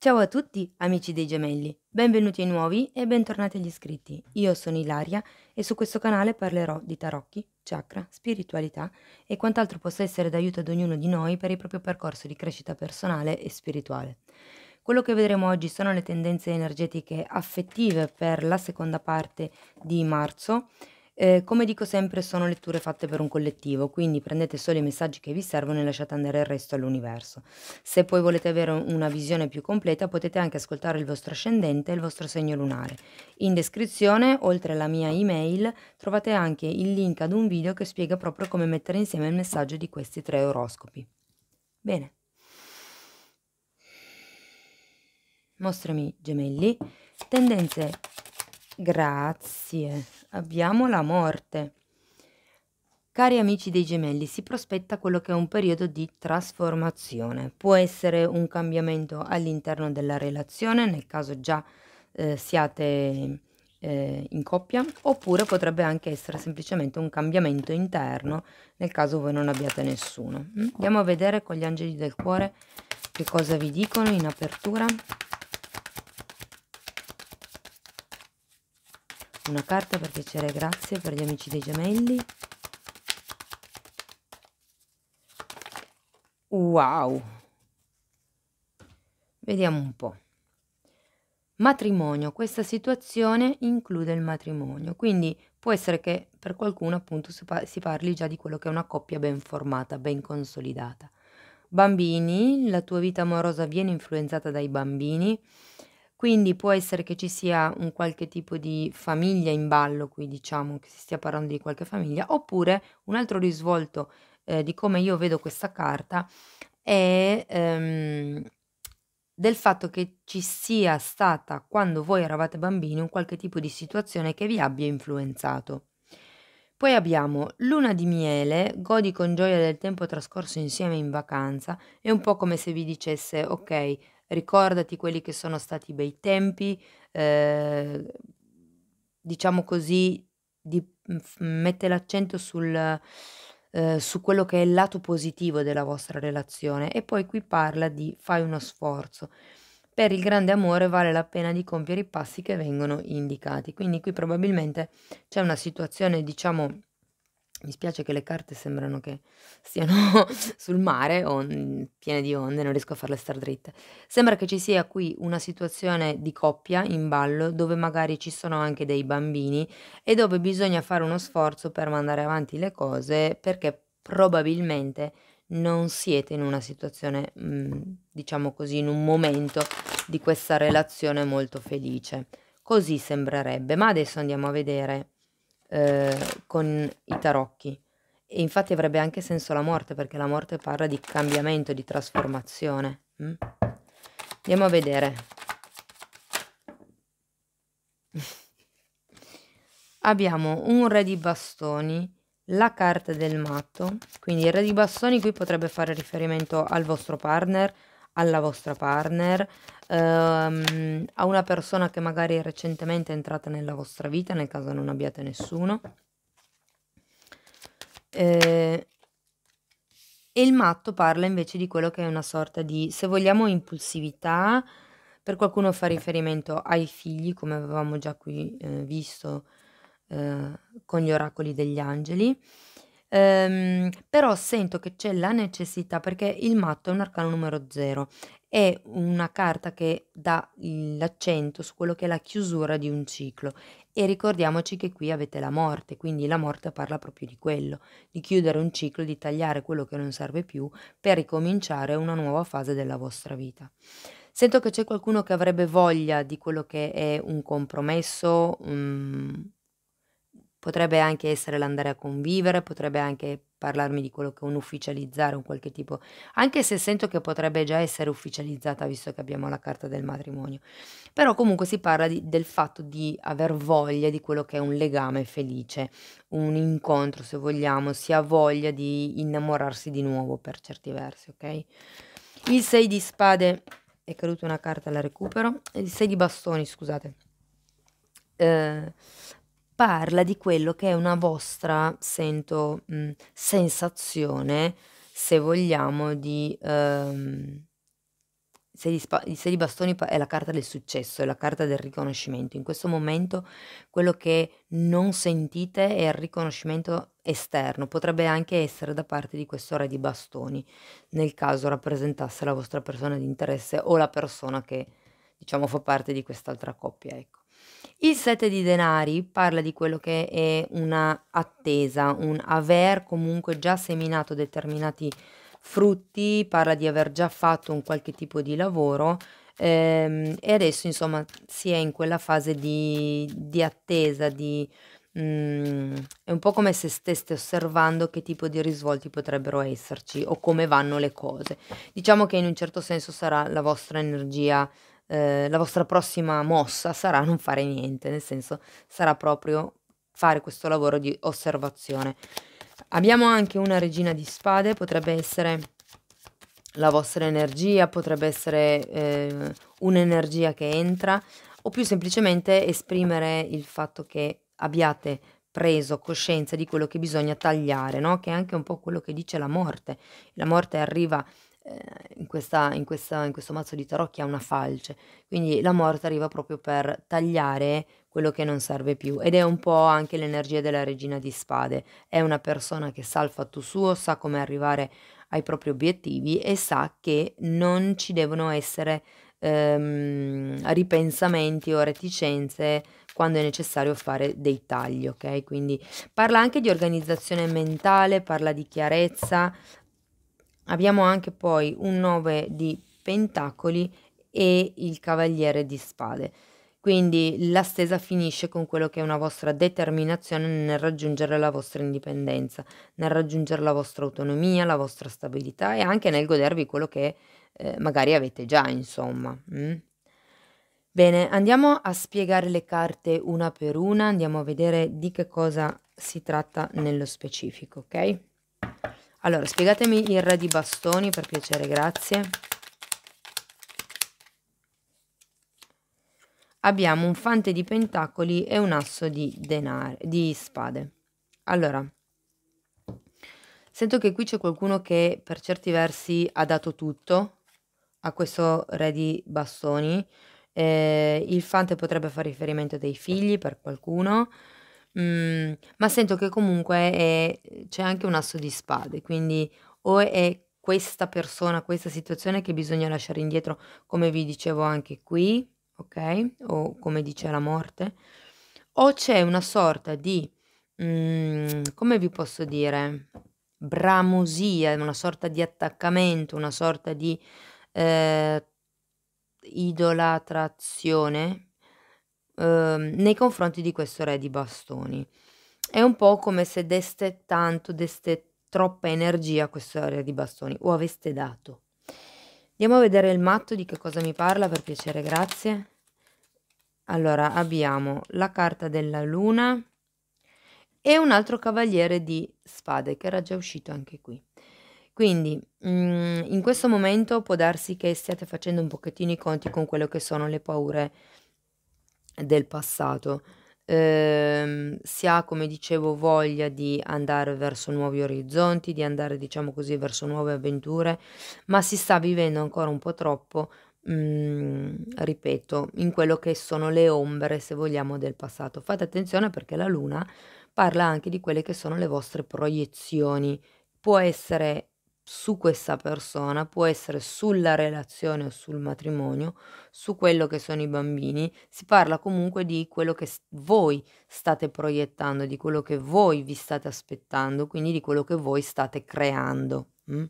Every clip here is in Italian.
Ciao a tutti amici dei gemelli, benvenuti ai nuovi e bentornati agli iscritti. Io sono Ilaria e su questo canale parlerò di tarocchi, chakra, spiritualità e quant'altro possa essere d'aiuto ad ognuno di noi per il proprio percorso di crescita personale e spirituale. Quello che vedremo oggi sono le tendenze energetiche affettive per la seconda parte di marzo eh, come dico sempre, sono letture fatte per un collettivo, quindi prendete solo i messaggi che vi servono e lasciate andare il resto all'universo. Se poi volete avere una visione più completa, potete anche ascoltare il vostro ascendente e il vostro segno lunare. In descrizione, oltre alla mia email, trovate anche il link ad un video che spiega proprio come mettere insieme il messaggio di questi tre oroscopi. Bene. Mostrami gemelli, tendenze, grazie abbiamo la morte. Cari amici dei gemelli, si prospetta quello che è un periodo di trasformazione. Può essere un cambiamento all'interno della relazione, nel caso già eh, siate eh, in coppia, oppure potrebbe anche essere semplicemente un cambiamento interno, nel caso voi non abbiate nessuno. Mm? Andiamo a vedere con gli angeli del cuore che cosa vi dicono in apertura. Una carta per piacere, e grazie per gli amici dei gemelli. Wow! Vediamo un po'. Matrimonio, questa situazione include il matrimonio, quindi può essere che per qualcuno appunto si parli già di quello che è una coppia ben formata, ben consolidata. Bambini, la tua vita amorosa viene influenzata dai bambini, quindi può essere che ci sia un qualche tipo di famiglia in ballo, qui diciamo che si stia parlando di qualche famiglia, oppure un altro risvolto eh, di come io vedo questa carta è ehm, del fatto che ci sia stata, quando voi eravate bambini, un qualche tipo di situazione che vi abbia influenzato. Poi abbiamo luna di miele, godi con gioia del tempo trascorso insieme in vacanza, è un po' come se vi dicesse ok, ricordati quelli che sono stati i bei tempi, eh, diciamo così, di, mm, mette l'accento sul, eh, su quello che è il lato positivo della vostra relazione e poi qui parla di fai uno sforzo. Per il grande amore vale la pena di compiere i passi che vengono indicati. Quindi qui probabilmente c'è una situazione, diciamo, mi spiace che le carte sembrano che siano sul mare o mm, piene di onde, non riesco a farle star dritte. Sembra che ci sia qui una situazione di coppia in ballo dove magari ci sono anche dei bambini e dove bisogna fare uno sforzo per mandare avanti le cose perché probabilmente non siete in una situazione, mm, diciamo così, in un momento di questa relazione molto felice. Così sembrerebbe, ma adesso andiamo a vedere eh, con i tarocchi. E infatti avrebbe anche senso la morte, perché la morte parla di cambiamento, di trasformazione. Mm? Andiamo a vedere. Abbiamo un re di bastoni, la carta del matto, quindi il re di bastoni qui potrebbe fare riferimento al vostro partner, alla vostra partner, ehm, a una persona che magari è recentemente entrata nella vostra vita, nel caso non abbiate nessuno. Eh, e il matto parla invece di quello che è una sorta di, se vogliamo, impulsività. Per qualcuno fa riferimento ai figli, come avevamo già qui eh, visto eh, con gli oracoli degli angeli. Ehm, però sento che c'è la necessità, perché il matto è un arcano numero 0, è una carta che dà l'accento su quello che è la chiusura di un ciclo e ricordiamoci che qui avete la morte, quindi la morte parla proprio di quello, di chiudere un ciclo, di tagliare quello che non serve più per ricominciare una nuova fase della vostra vita. Sento che c'è qualcuno che avrebbe voglia di quello che è un compromesso, um, Potrebbe anche essere l'andare a convivere, potrebbe anche parlarmi di quello che è un ufficializzare, un qualche tipo, anche se sento che potrebbe già essere ufficializzata visto che abbiamo la carta del matrimonio. Però comunque si parla di, del fatto di aver voglia di quello che è un legame felice, un incontro se vogliamo, si ha voglia di innamorarsi di nuovo per certi versi, ok? Il 6 di spade, è caduta una carta, la recupero, il 6 di bastoni, scusate. Eh, parla di quello che è una vostra, sento, mh, sensazione, se vogliamo, di... Um, se di, spa- se di bastoni pa- è la carta del successo, è la carta del riconoscimento. In questo momento quello che non sentite è il riconoscimento esterno, potrebbe anche essere da parte di questo re di bastoni, nel caso rappresentasse la vostra persona di interesse o la persona che diciamo fa parte di quest'altra coppia, ecco. Il sette di denari parla di quello che è una attesa, un aver comunque già seminato determinati frutti, parla di aver già fatto un qualche tipo di lavoro ehm, e adesso insomma si è in quella fase di, di attesa, di, Mm, è un po' come se stesse osservando che tipo di risvolti potrebbero esserci o come vanno le cose. Diciamo che in un certo senso sarà la vostra energia eh, la vostra prossima mossa sarà non fare niente, nel senso sarà proprio fare questo lavoro di osservazione. Abbiamo anche una regina di spade, potrebbe essere la vostra energia, potrebbe essere eh, un'energia che entra o più semplicemente esprimere il fatto che abbiate preso coscienza di quello che bisogna tagliare, no? che è anche un po' quello che dice la morte. La morte arriva in, questa, in, questa, in, questo mazzo di tarocchi che ha una falce. Quindi la morte arriva proprio per tagliare quello che non serve più ed è un po' anche l'energia della regina di spade. È una persona che sa il fatto suo, sa come arrivare ai propri obiettivi e sa che non ci devono essere ehm, ripensamenti o reticenze quando è necessario fare dei tagli, ok? Quindi parla anche di organizzazione mentale, parla di chiarezza, Abbiamo anche poi un 9 di pentacoli e il cavaliere di spade. Quindi la stesa finisce con quello che è una vostra determinazione nel raggiungere la vostra indipendenza, nel raggiungere la vostra autonomia, la vostra stabilità e anche nel godervi quello che eh, magari avete già, insomma. Mm? Bene, andiamo a spiegare le carte una per una, andiamo a vedere di che cosa si tratta nello specifico, ok? Allora, spiegatemi il re di bastoni per piacere, grazie. Abbiamo un fante di pentacoli e un asso di, denari, di spade. Allora, sento che qui c'è qualcuno che per certi versi ha dato tutto a questo re di bastoni. Eh, il fante potrebbe fare riferimento dei figli per qualcuno. Mm, ma sento che comunque è- c'è anche un asso di spade, quindi o è questa persona, questa situazione che bisogna lasciare indietro, come vi dicevo anche qui, ok? O come dice la morte, o c'è una sorta di, mm, come vi posso dire, bramosia, una sorta di attaccamento, una sorta di eh, idolatrazione, Ehm, nei confronti di questo re di bastoni. È un po' come se deste tanto, deste troppa energia a questo re di bastoni, o aveste dato. Andiamo a vedere il matto di che cosa mi parla, per piacere, grazie. Allora, abbiamo la carta della luna e un altro cavaliere di spade, che era già uscito anche qui. Quindi mm, in questo momento può darsi che stiate facendo un pochettino i conti con quello che sono le paure del passato. Ehm, si ha, come dicevo, voglia di andare verso nuovi orizzonti, di andare, diciamo così, verso nuove avventure, ma si sta vivendo ancora un po' troppo, mh, mm, ripeto, in quello che sono le ombre, se vogliamo, del passato. Fate attenzione perché la luna parla anche di quelle che sono le vostre proiezioni. Può essere su questa persona, può essere sulla relazione o sul matrimonio, su quello che sono i bambini, si parla comunque di quello che voi state proiettando, di quello che voi vi state aspettando, quindi di quello che voi state creando. Mm?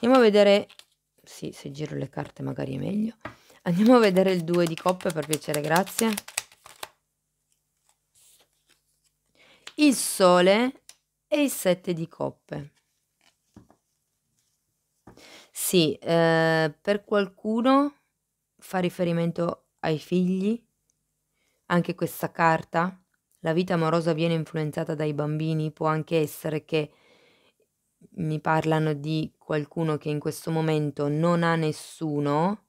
Andiamo a vedere, sì, se giro le carte magari è meglio. Andiamo a vedere il 2 di coppe per piacere, grazie. Il sole e il 7 di coppe. Sì, ehm, per qualcuno fa riferimento ai figli, anche questa carta. La vita amorosa viene influenzata dai bambini, può anche essere che mi parlano di qualcuno che in questo momento non ha nessuno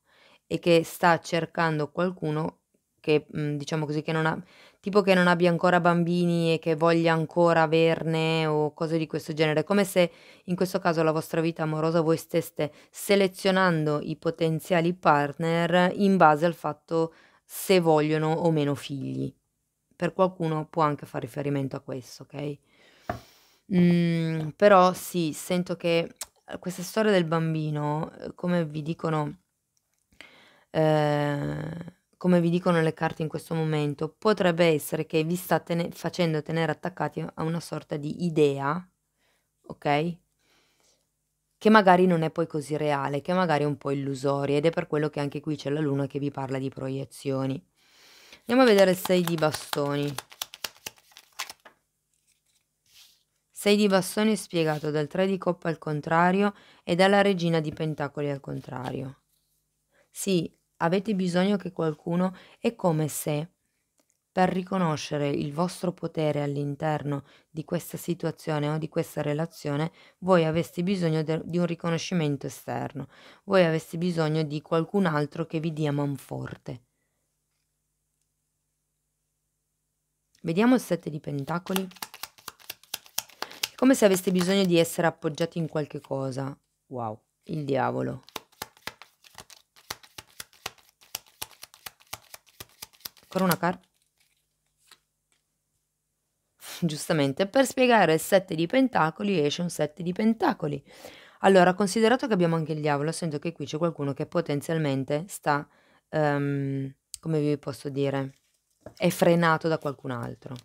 e che sta cercando qualcuno che, mm, diciamo così, che non ha tipo che non abbia ancora bambini e che voglia ancora averne o cose di questo genere, come se in questo caso la vostra vita amorosa voi steste selezionando i potenziali partner in base al fatto se vogliono o meno figli. Per qualcuno può anche fare riferimento a questo, ok? Mm, però sì, sento che eh, questa storia del bambino, eh, come vi dicono... Eh, come vi dicono le carte in questo momento, potrebbe essere che vi sta ten- facendo tenere attaccati a una sorta di idea, ok? Che magari non è poi così reale, che magari è un po' illusoria ed è per quello che anche qui c'è la luna che vi parla di proiezioni. Andiamo a vedere il 6 di bastoni. 6 di bastoni è spiegato dal 3 di coppa al contrario e dalla regina di pentacoli al contrario. Sì, avete bisogno che qualcuno è come se, per riconoscere il vostro potere all'interno di questa situazione o di questa relazione, voi aveste bisogno de- di un riconoscimento esterno, voi aveste bisogno di qualcun altro che vi dia man forte. Vediamo il sette di pentacoli. È come se aveste bisogno di essere appoggiati in qualche cosa. Wow, il diavolo. Ancora una carta. Giustamente, per spiegare il 7 di pentacoli esce un 7 di pentacoli. Allora, considerato che abbiamo anche il diavolo, sento che qui c'è qualcuno che potenzialmente sta, um, come vi posso dire, è frenato da qualcun altro.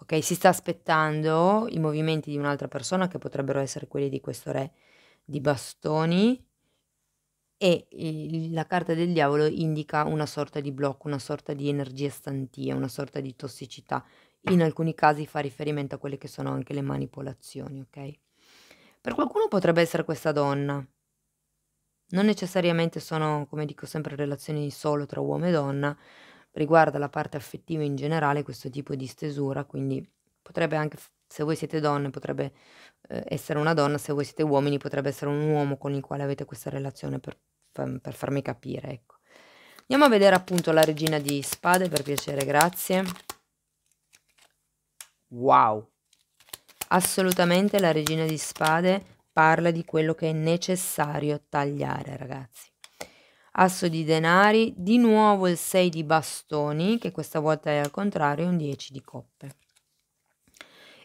Ok, si sta aspettando i movimenti di un'altra persona che potrebbero essere quelli di questo re di bastoni e la carta del diavolo indica una sorta di blocco, una sorta di energia stantia, una sorta di tossicità. In alcuni casi fa riferimento a quelle che sono anche le manipolazioni, ok? Per qualcuno potrebbe essere questa donna. Non necessariamente sono, come dico sempre, relazioni solo tra uomo e donna, riguarda la parte affettiva in generale questo tipo di stesura, quindi potrebbe anche se voi siete donne potrebbe eh, essere una donna, se voi siete uomini potrebbe essere un uomo con il quale avete questa relazione per, per farmi capire, ecco. Andiamo a vedere appunto la regina di spade, per piacere, grazie. Wow! Assolutamente la regina di spade parla di quello che è necessario tagliare, ragazzi. Asso di denari, di nuovo il 6 di bastoni, che questa volta è al contrario, un 10 di coppe.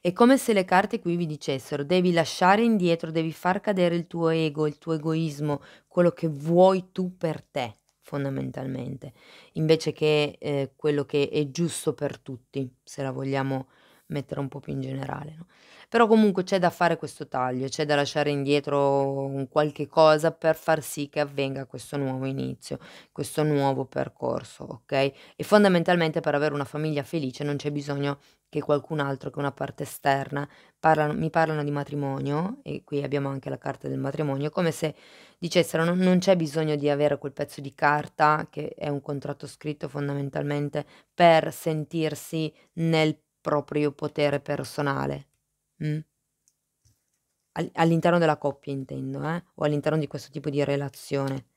È come se le carte qui vi dicessero devi lasciare indietro, devi far cadere il tuo ego, il tuo egoismo, quello che vuoi tu per te, fondamentalmente, invece che eh, quello che è giusto per tutti, se la vogliamo mettere un po' più in generale. No? Però comunque c'è da fare questo taglio, c'è da lasciare indietro un qualche cosa per far sì che avvenga questo nuovo inizio, questo nuovo percorso, ok? E fondamentalmente per avere una famiglia felice non c'è bisogno che qualcun altro, che una parte esterna, parlano, mi parlano di matrimonio, e qui abbiamo anche la carta del matrimonio, come se dicessero non, non c'è bisogno di avere quel pezzo di carta, che è un contratto scritto fondamentalmente, per sentirsi nel proprio potere personale. Mm? All'interno della coppia intendo, eh? o all'interno di questo tipo di relazione.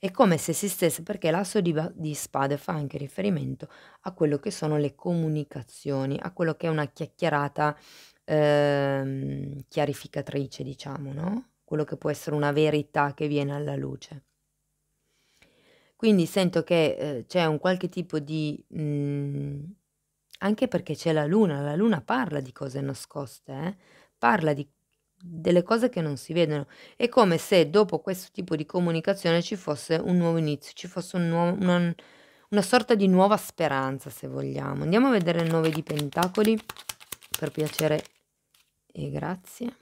È come se esistesse perché l'asso di, di spade fa anche riferimento a quello che sono le comunicazioni, a quello che è una chiacchierata ehm, chiarificatrice, diciamo, no? Quello che può essere una verità che viene alla luce. Quindi sento che eh, c'è un qualche tipo di... Mh, mm, anche perché c'è la luna, la luna parla di cose nascoste, eh? parla di delle cose che non si vedono. È come se dopo questo tipo di comunicazione ci fosse un nuovo inizio, ci fosse un nuovo, una, una sorta di nuova speranza, se vogliamo. Andiamo a vedere il 9 di Pentacoli, per piacere e grazie.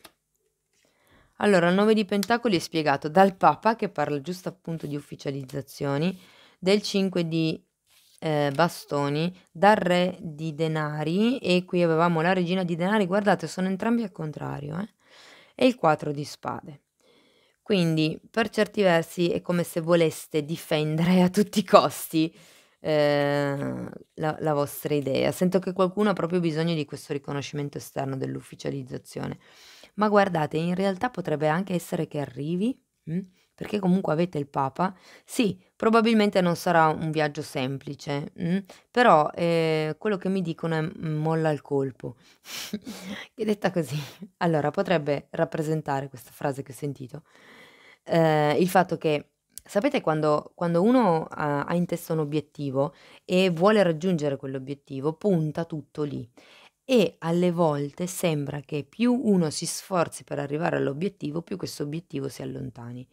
Allora, il 9 di Pentacoli è spiegato dal Papa, che parla giusto appunto di ufficializzazioni, del 5 di eh, bastoni, dal re di denari e qui avevamo la regina di denari, guardate sono entrambi al contrario, eh? e il 4 di spade. Quindi, per certi versi, è come se voleste difendere a tutti i costi eh, la, la vostra idea. Sento che qualcuno ha proprio bisogno di questo riconoscimento esterno dell'ufficializzazione. Ma guardate, in realtà potrebbe anche essere che arrivi mh, hm, perché comunque avete il Papa, sì, probabilmente non sarà un viaggio semplice, mh? Mm? però eh, quello che mi dicono è mm, molla il colpo. che detta così, allora potrebbe rappresentare questa frase che ho sentito, eh, il fatto che Sapete quando, quando uno ha, ha, in testa un obiettivo e vuole raggiungere quell'obiettivo, punta tutto lì. E alle volte sembra che più uno si sforzi per arrivare all'obiettivo, più questo obiettivo si allontani.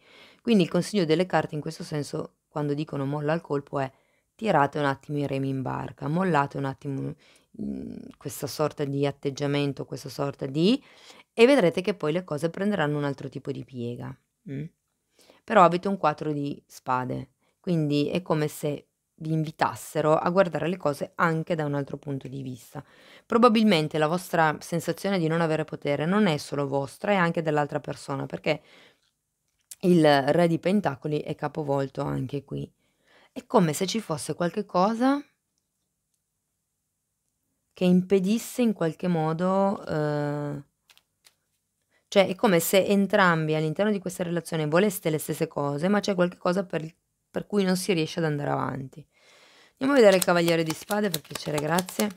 Quindi il consiglio delle carte in questo senso, quando dicono molla al colpo, è tirate un attimo i remi in barca, mollate un attimo mhmm, questa sorta di atteggiamento, questa sorta di... e vedrete che poi le cose prenderanno un altro tipo di piega. Mm? Però avete un 4 di spade, quindi è come se vi invitassero a guardare le cose anche da un altro punto di vista. Probabilmente la vostra sensazione di non avere potere non è solo vostra, è anche dell'altra persona, perché il re di pentacoli è capovolto anche qui. È come se ci fosse qualche cosa che impedisse in qualche modo... Eh, cioè è come se entrambi all'interno di questa relazione voleste le stesse cose, ma c'è qualcosa per, per cui non si riesce ad andare avanti. Andiamo a vedere il cavaliere di spade, per piacere, grazie.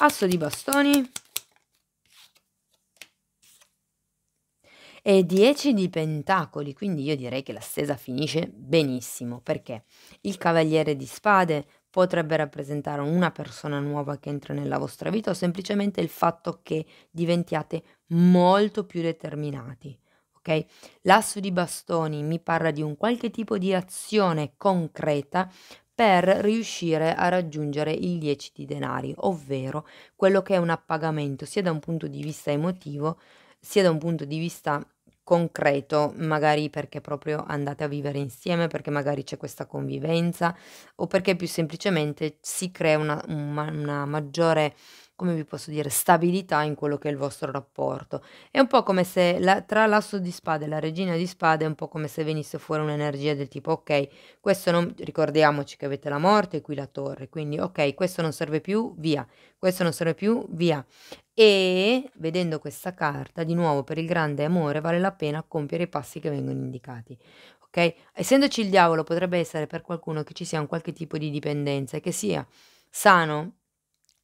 Asso di bastoni. e 10 di pentacoli, quindi io direi che la stesa finisce benissimo, perché il cavaliere di spade potrebbe rappresentare una persona nuova che entra nella vostra vita o semplicemente il fatto che diventiate molto più determinati. ok? L'asso di bastoni mi parla di un qualche tipo di azione concreta per riuscire a raggiungere il 10 di denari, ovvero quello che è un appagamento sia da un punto di vista emotivo sia da un punto di vista concreto, magari perché proprio andate a vivere insieme, perché magari c'è questa convivenza o perché più semplicemente si crea una, una, una maggiore come vi posso dire, stabilità in quello che è il vostro rapporto. È un po' come se la, tra l'asso di spade e la regina di spade è un po' come se venisse fuori un'energia del tipo ok, questo non ricordiamoci che avete la morte e qui la torre, quindi ok, questo non serve più, via. Questo non serve più, via. E vedendo questa carta, di nuovo per il grande amore vale la pena compiere i passi che vengono indicati. Ok? Essendoci il diavolo potrebbe essere per qualcuno che ci sia un qualche tipo di dipendenza e che sia sano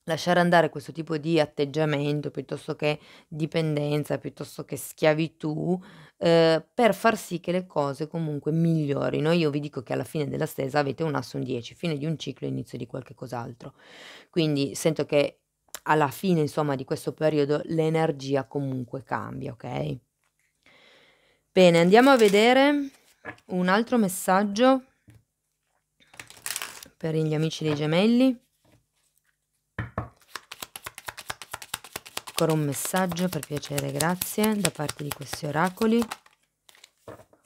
lasciare andare questo tipo di atteggiamento piuttosto che dipendenza, piuttosto che schiavitù, eh, per far sì che le cose comunque migliorino. Io vi dico che alla fine della stesa avete un asso un 10, fine di un ciclo, inizio di qualche cos'altro. Quindi sento che alla fine, insomma, di questo periodo l'energia comunque cambia, ok? Bene, andiamo a vedere un altro messaggio per gli amici dei gemelli. ancora un messaggio per piacere, grazie, da parte di questi oracoli.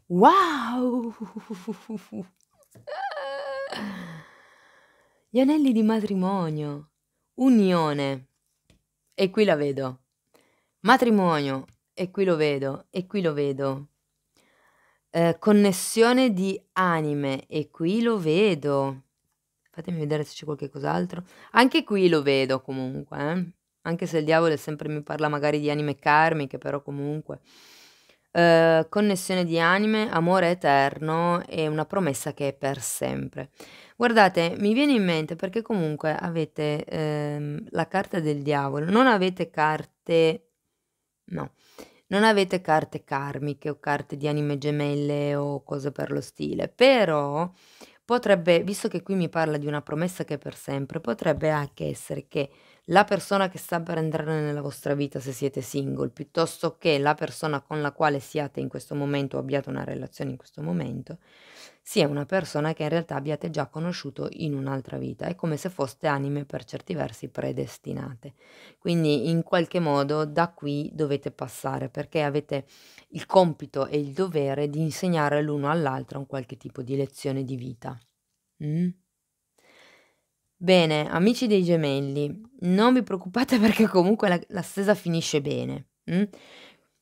Wow! Gli anelli di matrimonio, unione, e qui la vedo. Matrimonio, e qui lo vedo, e qui lo vedo. Eh, connessione di anime, e qui lo vedo. Fatemi vedere se c'è qualche cos'altro. Anche qui lo vedo comunque, eh anche se il diavolo sempre mi parla magari di anime karmiche, però comunque. Uh, connessione di anime, amore eterno e una promessa che è per sempre. Guardate, mi viene in mente perché comunque avete ehm, la carta del diavolo, non avete carte... no, non avete carte karmiche o carte di anime gemelle o cose per lo stile, però potrebbe, visto che qui mi parla di una promessa che è per sempre, potrebbe anche essere che la persona che sta per entrare nella vostra vita se siete single, piuttosto che la persona con la quale siate in questo momento o abbiate una relazione in questo momento, sia una persona che in realtà abbiate già conosciuto in un'altra vita, è come se foste anime per certi versi predestinate. Quindi in qualche modo da qui dovete passare perché avete il compito e il dovere di insegnare l'uno all'altro un qualche tipo di lezione di vita. Mm? Bene, amici dei gemelli, non vi preoccupate perché comunque la, la stesa finisce bene. Hm?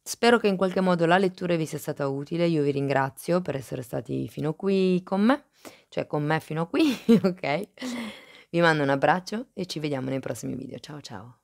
Spero che in qualche modo la lettura vi sia stata utile, io vi ringrazio per essere stati fino qui con me, cioè con me fino qui, ok? Vi mando un abbraccio e ci vediamo nei prossimi video. Ciao ciao!